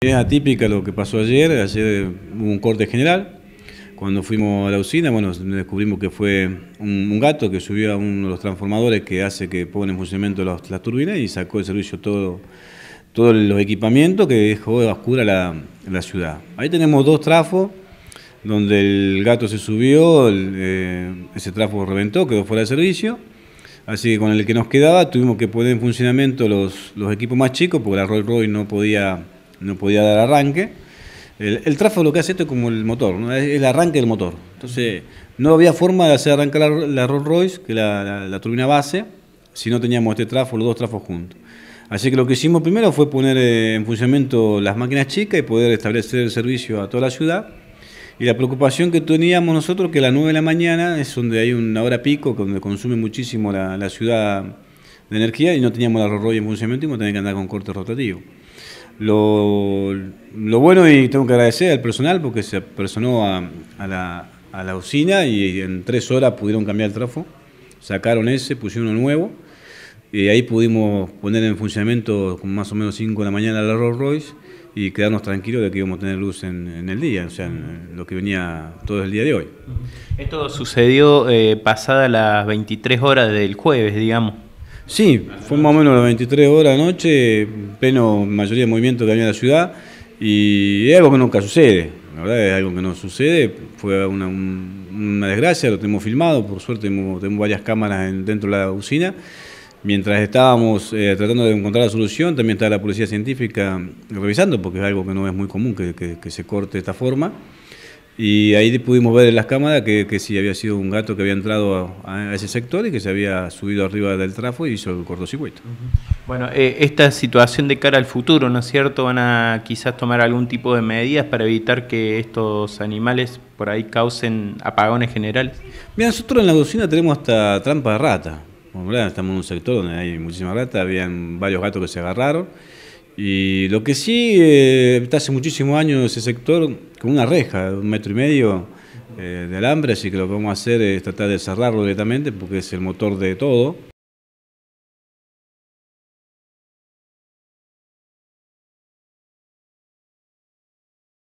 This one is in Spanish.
Es atípica lo que pasó ayer, ayer hubo un corte general, cuando fuimos a la usina, bueno, descubrimos que fue un, gato que subió a uno de los transformadores que hace que pongan en funcionamiento las turbinas y sacó de servicio todo, todos los equipamientos que dejó de oscura la, ciudad. Ahí tenemos dos trafos donde el gato se subió, eh, ese trafo reventó, quedó fuera de servicio, así que con el que nos quedaba tuvimos que poner en funcionamiento los, los equipos más chicos porque la Rolls Royce no podía no podía dar arranque. El, el tráfico lo que hace esto es como el motor, es el arranque del motor. Entonces, no había forma de hacer arrancar la, Rolls Royce, que la, la, turbina base, si no teníamos este trafo, los dos trafos juntos. Así que lo que hicimos primero fue poner eh, en funcionamiento las máquinas chicas y poder establecer el servicio a toda la ciudad. Y la preocupación que teníamos nosotros, que a las 9 de la mañana es donde hay una hora pico, donde consume muchísimo la, ciudad de energía y no teníamos la Rolls Royce en funcionamiento y teníamos que andar con corte rotativo. Lo, lo, bueno y tengo que agradecer al personal porque se personó a, la, a, usina y en tres horas pudieron cambiar el trafo, sacaron ese, pusieron uno nuevo y eh, ahí pudimos poner en funcionamiento con más o menos 5 de la mañana la Rolls Royce y quedarnos tranquilos de que íbamos a tener luz en, el día, o sea, lo que venía todo el día de hoy. Esto sucedió eh, pasada las 23 horas del jueves, digamos. Sí, fue más o menos a las 23 horas de la noche, pleno mayoría de movimiento que había en la ciudad, y es algo que nunca sucede, la verdad es algo que no sucede, fue una, desgracia, lo tenemos filmado, por suerte tenemos, varias cámaras dentro de la usina. Mientras estábamos eh, tratando de encontrar la solución, también estaba la policía científica revisando, porque es algo que no es muy común que, que se corte de esta forma. Y ahí pudimos ver en las cámaras que, que sí había sido un gato que había entrado a, ese sector y que se había subido arriba del trafo y hizo el cortocircuito. Bueno, eh, esta situación de cara al futuro, ¿no es cierto? ¿Van a quizás tomar algún tipo de medidas para evitar que estos animales por ahí causen apagones generales? Mira, nosotros en la cocina tenemos hasta trampa de rata. Bueno, estamos en un sector donde hay muchísima rata, habían varios gatos que se agarraron. Y lo que sí, eh, está hace muchísimos años ese sector, con una reja, de un metro y medio eh, de alambre, así que lo que vamos a hacer es tratar de cerrarlo directamente porque es el motor de todo.